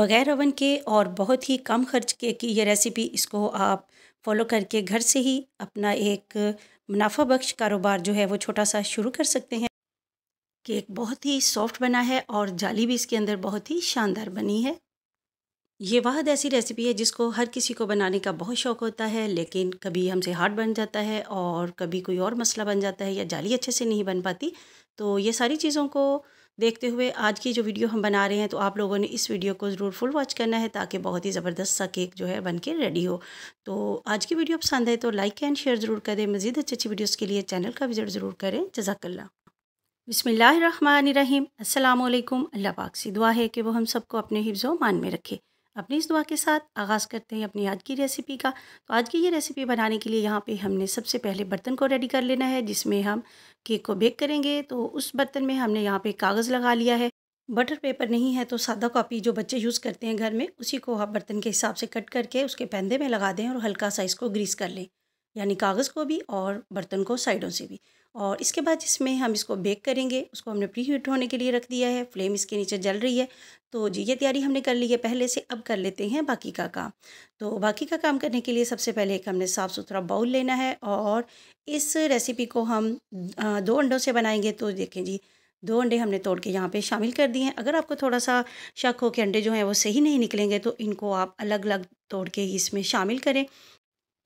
बग़ैर ओवन के और बहुत ही कम खर्च के की ये रेसिपी इसको आप फॉलो करके घर से ही अपना एक मुनाफा बख्श कारोबार जो है वो छोटा सा शुरू कर सकते हैं केक बहुत ही सॉफ्ट बना है और जाली भी इसके अंदर बहुत ही शानदार बनी है ये वाहद ऐसी रेसिपी है जिसको हर किसी को बनाने का बहुत शौक़ होता है लेकिन कभी हमसे हार्ड बन जाता है और कभी कोई और मसला बन जाता है या जाली अच्छे से नहीं बन पाती तो ये सारी चीज़ों को देखते हुए आज की जो वीडियो हम बना रहे हैं तो आप लोगों ने इस वीडियो को ज़रूर फुल वॉच करना है ताकि बहुत ही ज़बरदस्त सा केक जो है बन के रेडी हो तो आज की वीडियो पसंद है तो लाइक एंड शेयर ज़रूर करें मज़ीद अच्छी अच्छी वीडियोज़ के लिए चैनल का विजिट ज़रूर करें जजाकल्ला बिसमीम अल्लाम अल्लाह पाक से दुआ है कि वो हम सबको अपने हिफ्ज़ मान में रखे अपनी इस दुआ के साथ आगाज़ करते हैं अपनी आज की रेसिपी का तो आज की ये रेसिपी बनाने के लिए यहाँ पे हमने सबसे पहले बर्तन को रेडी कर लेना है जिसमें हम केक को बेक करेंगे तो उस बर्तन में हमने यहाँ पे कागज़ लगा लिया है बटर पेपर नहीं है तो सादा कॉपी जो बच्चे यूज़ करते हैं घर में उसी को आप बर्तन के हिसाब से कट करके उसके पैंदे में लगा दें और हल्का सा इसको ग्रीस कर लें यानी कागज़ को भी और बर्तन को साइडों से भी और इसके बाद इसमें हम इसको बेक करेंगे उसको हमने प्री हीट होने के लिए रख दिया है फ्लेम इसके नीचे जल रही है तो जी ये तैयारी हमने कर ली है पहले से अब कर लेते हैं बाकी का काम तो बाकी का काम करने के लिए सबसे पहले एक हमने साफ़ सुथरा बाउल लेना है और इस रेसिपी को हम दो अंडों से बनाएंगे तो देखें जी दो अंडे हमने तोड़ के यहाँ पे शामिल कर दिए हैं अगर आपको थोड़ा सा शक हो कि अंडे जो हैं वो सही नहीं निकलेंगे तो इनको आप अलग अलग तोड़ के ही इसमें शामिल करें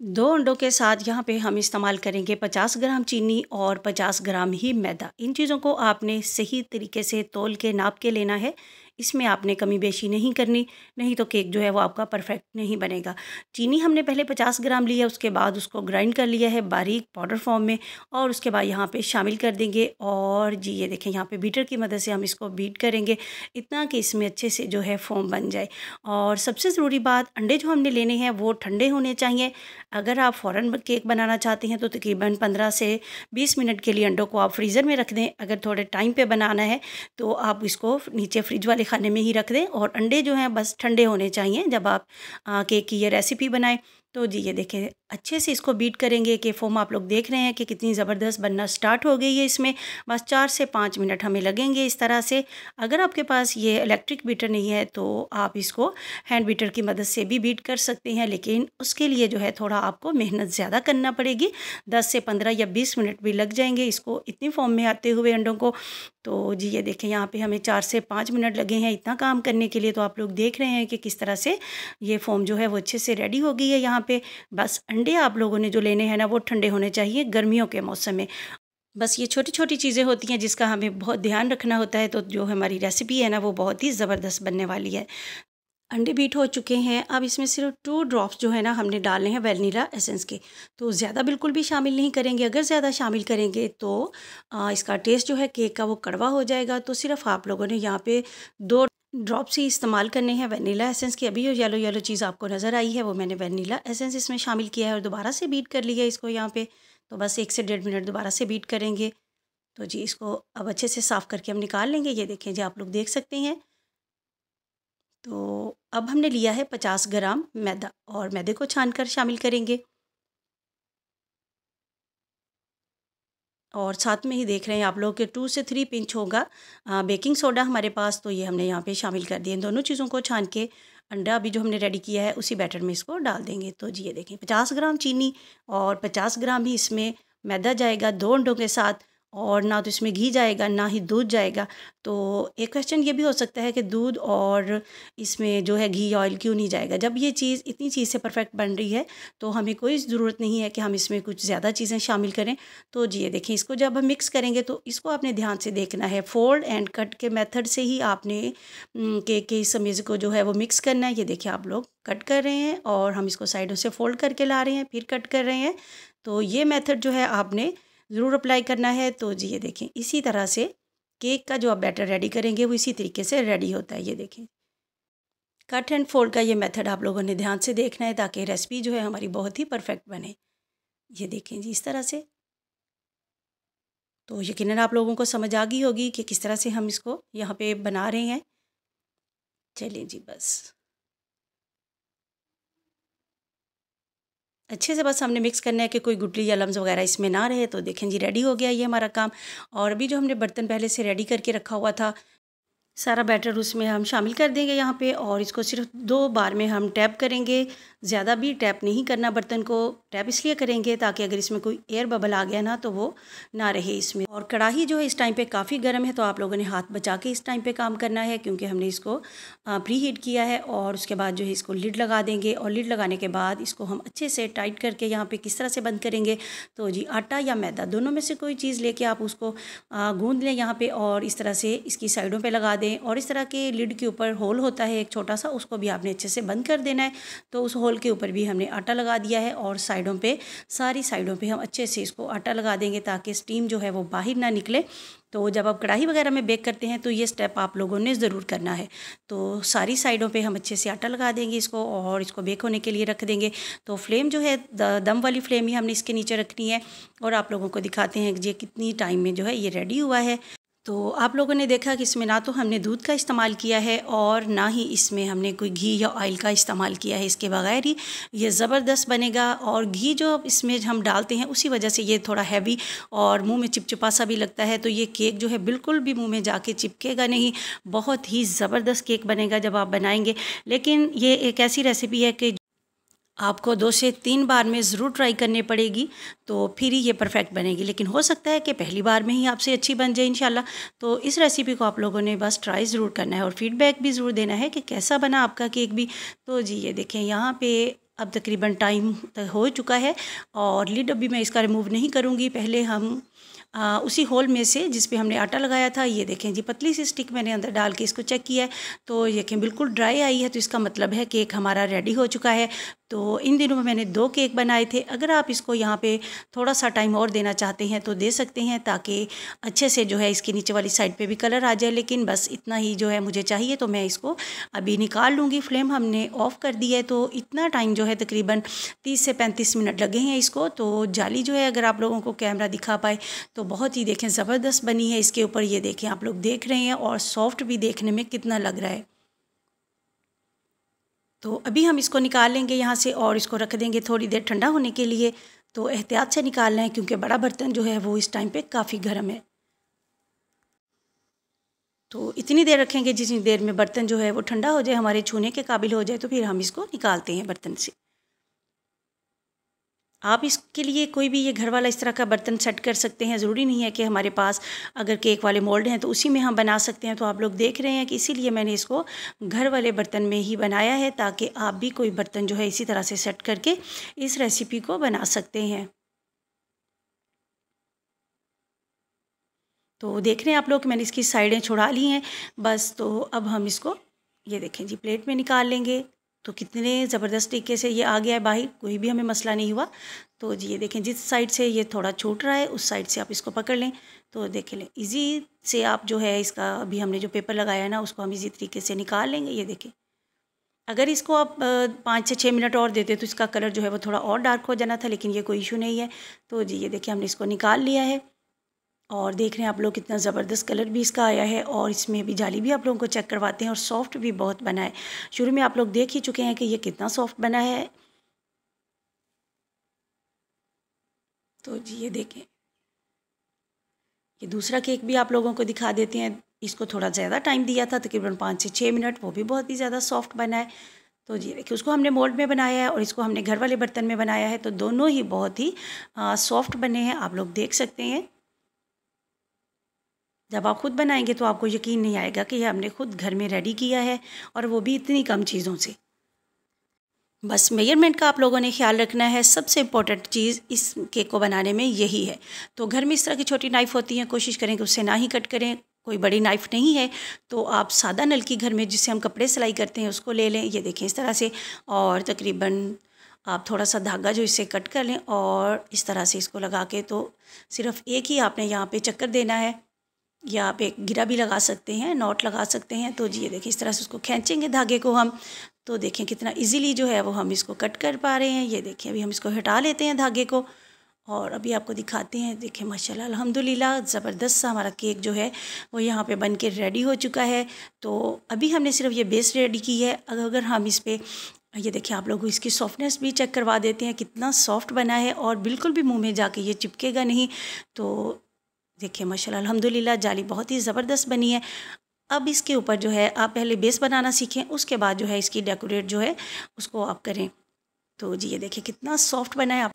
दो अंडों के साथ यहाँ पे हम इस्तेमाल करेंगे 50 ग्राम चीनी और 50 ग्राम ही मैदा इन चीज़ों को आपने सही तरीके से तोल के नाप के लेना है इसमें आपने कमी बेशी नहीं करनी नहीं तो केक जो है वो आपका परफेक्ट नहीं बनेगा चीनी हमने पहले पचास ग्राम लिया उसके बाद उसको ग्राइंड कर लिया है बारीक पाउडर फॉर्म में और उसके बाद यहाँ पर शामिल कर देंगे और जी ये देखें यहाँ पर बीटर की मदद से हम इसको बीट करेंगे इतना कि इसमें अच्छे से जो है फॉर्म बन जाए और सबसे ज़रूरी बात अंडे जो हमने लेने हैं वो ठंडे होने चाहिए अगर आप फ़ौरन केक बनाना चाहते हैं तो तकरीबन पंद्रह से बीस मिनट के लिए अंडों को आप फ्रीज़र में रख दें अगर थोड़े टाइम पर बनाना है तो आप इसको नीचे फ्रिज वाले खाने में ही रख दें और अंडे जो हैं बस ठंडे होने चाहिए जब आप केक की ये रेसिपी बनाएं तो जी ये देखें अच्छे से इसको बीट करेंगे कि फ़ोम आप लोग देख रहे हैं कि कितनी ज़बरदस्त बनना स्टार्ट हो गई है इसमें बस चार से पाँच मिनट हमें लगेंगे इस तरह से अगर आपके पास ये इलेक्ट्रिक बीटर नहीं है तो आप इसको हैंड बीटर की मदद से भी बीट कर सकते हैं लेकिन उसके लिए जो है थोड़ा आपको मेहनत ज़्यादा करना पड़ेगी दस से पंद्रह या बीस मिनट भी लग जाएंगे इसको इतनी फॉर्म में आते हुए अंडों को तो जी ये देखें यहाँ पर हमें चार से पाँच मिनट लगे हैं इतना काम करने के लिए तो आप लोग देख रहे हैं कि किस तरह से ये फॉर्म जो है वो अच्छे से रेडी हो गई है यहाँ पे बस अंडे आप लोगों ने जो लेने हैं ना वो ठंडे होने चाहिए गर्मियों के मौसम में बस ये छोटी छोटी चीज़ें होती हैं जिसका हमें बहुत ध्यान रखना होता है तो जो हमारी रेसिपी है ना वो बहुत ही ज़बरदस्त बनने वाली है अंडे बीट हो चुके हैं अब इसमें सिर्फ टू ड्रॉप्स जो है ना हमने डालने हैं वेनीला एसेंस के तो ज़्यादा बिल्कुल भी शामिल नहीं करेंगे अगर ज़्यादा शामिल करेंगे तो इसका टेस्ट जो है केक का वो कड़वा हो जाएगा तो सिर्फ आप लोगों ने यहाँ पे दो ड्रॉप्स ही इस्तेमाल करने हैं वनीला एसेंस की अभी जो येलो येलो चीज़ आपको नज़र आई है वो मैंने वनीला एसेंस इसमें शामिल किया है और दोबारा से बीट कर लिया इसको यहाँ पे तो बस एक से डेढ़ मिनट दोबारा से बीट करेंगे तो जी इसको अब अच्छे से साफ़ करके हम निकाल लेंगे ये देखें जी आप लोग देख सकते हैं तो अब हमने लिया है पचास ग्राम मैदा और मैदे को छान कर शामिल करेंगे और साथ में ही देख रहे हैं आप लोग के टू से थ्री पिंच होगा बेकिंग सोडा हमारे पास तो ये हमने यहाँ पे शामिल कर दिए इन दोनों चीज़ों को छान के अंडा अभी जो हमने रेडी किया है उसी बैटर में इसको डाल देंगे तो जी ये देखें पचास ग्राम चीनी और पचास ग्राम ही इसमें मैदा जाएगा दो अंडों के साथ और ना तो इसमें घी जाएगा ना ही दूध जाएगा तो एक क्वेश्चन ये भी हो सकता है कि दूध और इसमें जो है घी ऑयल क्यों नहीं जाएगा जब ये चीज़ इतनी चीज़ से परफेक्ट बन रही है तो हमें कोई ज़रूरत नहीं है कि हम इसमें कुछ ज़्यादा चीज़ें शामिल करें तो जी ये देखें इसको जब हम मिक्स करेंगे तो इसको आपने ध्यान से देखना है फोल्ड एंड कट के मैथड से ही आपने के के इस समेज को जो है वो मिक्स करना है ये देखिए आप लोग कट कर रहे हैं और हम इसको साइडों से फोल्ड करके ला रहे हैं फिर कट कर रहे हैं तो ये मेथड जो है आपने ज़रूर अप्लाई करना है तो जी ये देखें इसी तरह से केक का जो आप बैटर रेडी करेंगे वो इसी तरीके से रेडी होता है ये देखें कट एंड फोल्ड का ये मेथड आप लोगों ने ध्यान से देखना है ताकि रेसिपी जो है हमारी बहुत ही परफेक्ट बने ये देखें जी इस तरह से तो यकीन आप लोगों को समझ आ गई होगी कि किस तरह से हम इसको यहाँ पे बना रहे हैं चलिए जी बस अच्छे से बस हमने मिक्स करना है कि कोई गुटली या लम्स वगैरह इसमें ना रहे तो देखें जी रेडी हो गया ये हमारा काम और अभी जो हमने बर्तन पहले से रेडी करके रखा हुआ था सारा बैटर उसमें हम शामिल कर देंगे यहाँ पे और इसको सिर्फ दो बार में हम टैप करेंगे ज़्यादा भी टैप नहीं करना बर्तन को टैप इसलिए करेंगे ताकि अगर इसमें कोई एयर बबल आ गया ना तो वो ना रहे इसमें और कढ़ाई जो है इस टाइम पे काफ़ी गर्म है तो आप लोगों ने हाथ बचा के इस टाइम पे काम करना है क्योंकि हमने इसको प्री हीट किया है और उसके बाद जो है इसको लिड लगा देंगे और लिड लगाने के बाद इसको हम अच्छे से टाइट करके यहाँ पर किस तरह से बंद करेंगे तो जी आटा या मैदा दोनों में से कोई चीज़ लेके आप उसको गूँध लें यहाँ पर और इस तरह से इसकी साइडों पर लगा दें और इस तरह के लिड के ऊपर होल होता है एक छोटा सा उसको भी आपने अच्छे से बंद कर देना है तो उस होल रोल के ऊपर भी हमने आटा लगा दिया है और साइडों पे सारी साइडों पे हम अच्छे से इसको आटा लगा देंगे ताकि स्टीम जो है वो बाहर ना निकले तो जब आप कढ़ाई वगैरह में बेक करते हैं तो ये स्टेप आप लोगों ने ज़रूर करना है तो सारी साइडों पे हम अच्छे से आटा लगा देंगे इसको और इसको बेक होने के लिए रख देंगे तो फ्लेम जो है दम वाली फ्लेम ही हमने इसके नीचे रखनी है और आप लोगों को दिखाते हैं कि ये कितनी टाइम में जो है ये रेडी हुआ है तो आप लोगों ने देखा कि इसमें ना तो हमने दूध का इस्तेमाल किया है और ना ही इसमें हमने कोई घी या ऑयल का इस्तेमाल किया है इसके बगैर ही ये ज़बरदस्त बनेगा और घी जो इसमें हम डालते हैं उसी वजह से ये थोड़ा हैवी और मुंह में चिपचिपा सा भी लगता है तो ये केक जो है बिल्कुल भी मुँह में जाके चिपकेगा नहीं बहुत ही ज़बरदस्त केक बनेगा जब आप बनाएंगे लेकिन ये एक ऐसी रेसिपी है कि आपको दो से तीन बार में ज़रूर ट्राई करनी पड़ेगी तो फिर ही ये परफेक्ट बनेगी लेकिन हो सकता है कि पहली बार में ही आपसे अच्छी बन जाए इन तो इस रेसिपी को आप लोगों ने बस ट्राई ज़रूर करना है और फीडबैक भी ज़रूर देना है कि कैसा बना आपका केक भी तो जी ये देखें यहाँ पे अब तकरीबन टाइम तक हो चुका है और लिड अभी मैं इसका रिमूव नहीं करूँगी पहले हम आ, उसी होल में से जिस पे हमने आटा लगाया था ये देखें जी पतली सी स्टिक मैंने अंदर डाल के इसको चेक किया है तो ये देखें बिल्कुल ड्राई आई है तो इसका मतलब है केक हमारा रेडी हो चुका है तो इन दिनों में मैंने दो केक बनाए थे अगर आप इसको यहाँ पे थोड़ा सा टाइम और देना चाहते हैं तो दे सकते हैं ताकि अच्छे से जो है इसके नीचे वाली साइड पे भी कलर आ जाए लेकिन बस इतना ही जो है मुझे चाहिए तो मैं इसको अभी निकाल लूँगी फ्लेम हमने ऑफ़ कर दी है तो इतना टाइम जो है तकरीबन तीस से पैंतीस मिनट लगे हैं इसको तो जाली जो है अगर आप लोगों को कैमरा दिखा पाए तो बहुत ही देखें ज़बरदस्त बनी है इसके ऊपर ये देखें आप लोग देख रहे हैं और सॉफ्ट भी देखने में कितना लग रहा है तो अभी हम इसको निकाल लेंगे यहाँ से और इसको रख देंगे थोड़ी देर ठंडा होने के लिए तो एहतियात से निकालना है क्योंकि बड़ा बर्तन जो है वो इस टाइम पे काफ़ी गर्म है तो इतनी देर रखेंगे जितनी देर में बर्तन जो है वो ठंडा हो जाए हमारे छूने के काबिल हो जाए तो फिर हम इसको निकालते हैं बर्तन से आप इसके लिए कोई भी ये घर वाला इस तरह का बर्तन सेट कर सकते हैं ज़रूरी नहीं है कि हमारे पास अगर केक वाले मोल्ड हैं तो उसी में हम बना सकते हैं तो आप लोग देख रहे हैं कि इसीलिए मैंने इसको घर वाले बर्तन में ही बनाया है ताकि आप भी कोई बर्तन जो है इसी तरह से सेट करके इस रेसिपी को बना सकते हैं तो देख रहे हैं आप लोग मैंने इसकी साइडें छुड़ा ली हैं बस तो अब हम इसको ये देखें जी प्लेट में निकाल लेंगे तो कितने ज़बरदस्त तरीके से ये आ गया है बाहर कोई भी हमें मसला नहीं हुआ तो जी ये देखें जिस साइड से ये थोड़ा छूट रहा है उस साइड से आप इसको पकड़ लें तो देख लें इजी से आप जो है इसका अभी हमने जो पेपर लगाया है ना उसको हम इजी तरीके से निकाल लेंगे ये देखें अगर इसको आप पाँच से छः मिनट और देते तो इसका कलर जो है वो थोड़ा और डार्क हो जाना था लेकिन ये कोई इशू नहीं है तो जी ये देखिए हमने इसको निकाल लिया है और देख रहे हैं आप लोग कितना ज़बरदस्त कलर भी इसका आया है और इसमें अभी जाली भी आप लोगों को चेक करवाते हैं और सॉफ्ट भी बहुत बना है शुरू में आप लोग देख ही चुके हैं कि ये कितना सॉफ्ट बना है तो जी ये देखें ये दूसरा केक भी आप लोगों को दिखा देते हैं इसको थोड़ा ज़्यादा टाइम दिया था तकरीबन पाँच से छः मिनट वो भी बहुत ही ज़्यादा सॉफ्ट बना है तो जी देखिए उसको हमने मोल्ड में बनाया है और इसको हमने घर वाले बर्तन में बनाया है तो दोनों ही बहुत ही सॉफ्ट बने हैं आप लोग देख सकते हैं जब आप ख़ुद बनाएंगे तो आपको यकीन नहीं आएगा कि यह हमने खुद घर में रेडी किया है और वो भी इतनी कम चीज़ों से बस मेजरमेंट का आप लोगों ने ख्याल रखना है सबसे इम्पॉर्टेंट चीज़ इस केक को बनाने में यही है तो घर में इस तरह की छोटी नाइफ़ होती है कोशिश करें कि उससे ना ही कट करें कोई बड़ी नाइफ़ नहीं है तो आप सादा नलकी घर में जिससे हम कपड़े सिलाई करते हैं उसको ले लें ये देखें इस तरह से और तकरीबन आप थोड़ा सा धागा जो इससे कट कर लें और इस तरह से इसको लगा के तो सिर्फ एक ही आपने यहाँ पे चक्कर देना है या आप एक गिरा भी लगा सकते हैं नॉट लगा सकते हैं तो जी ये देखिए इस तरह से उसको खींचेंगे धागे को हम तो देखें कितना इजीली जो है वो हम इसको कट कर पा रहे हैं ये देखिए अभी हम इसको हटा लेते हैं धागे को और अभी आपको दिखाते हैं देखें माशाल्लाह अल्हम्दुलिल्लाह ज़बरदस्त सा हमारा केक जो है वो यहाँ पे बन के रेडी हो चुका है तो अभी हमने सिर्फ ये बेस रेडी की है अगर हम इस पर ये देखिए आप लोग इसकी सॉफ्टनेस भी चेक करवा देते हैं कितना सॉफ्ट बना है और बिल्कुल भी मुंह में जाके ये चिपकेगा नहीं तो देखिए माशाल्लाह अल्हम्दुलिल्लाह जाली बहुत ही ज़बरदस्त बनी है अब इसके ऊपर जो है आप पहले बेस बनाना सीखें उसके बाद जो है इसकी डेकोरेट जो है उसको आप करें तो जी ये देखिए कितना सॉफ्ट बनाए आप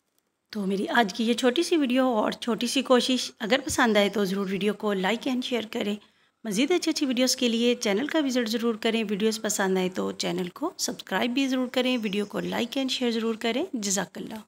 तो मेरी आज की ये छोटी सी वीडियो और छोटी सी कोशिश अगर पसंद आए तो ज़रूर वीडियो को लाइक एंड शेयर करें मज़ीद अच्छी अच्छी वीडियोस के लिए चैनल का विज़िट ज़रूर करें वीडियोस पसंद आए तो चैनल को सब्सक्राइब भी ज़रूर करें वीडियो को लाइक एंड शेयर ज़रूर करें जजाकल्ला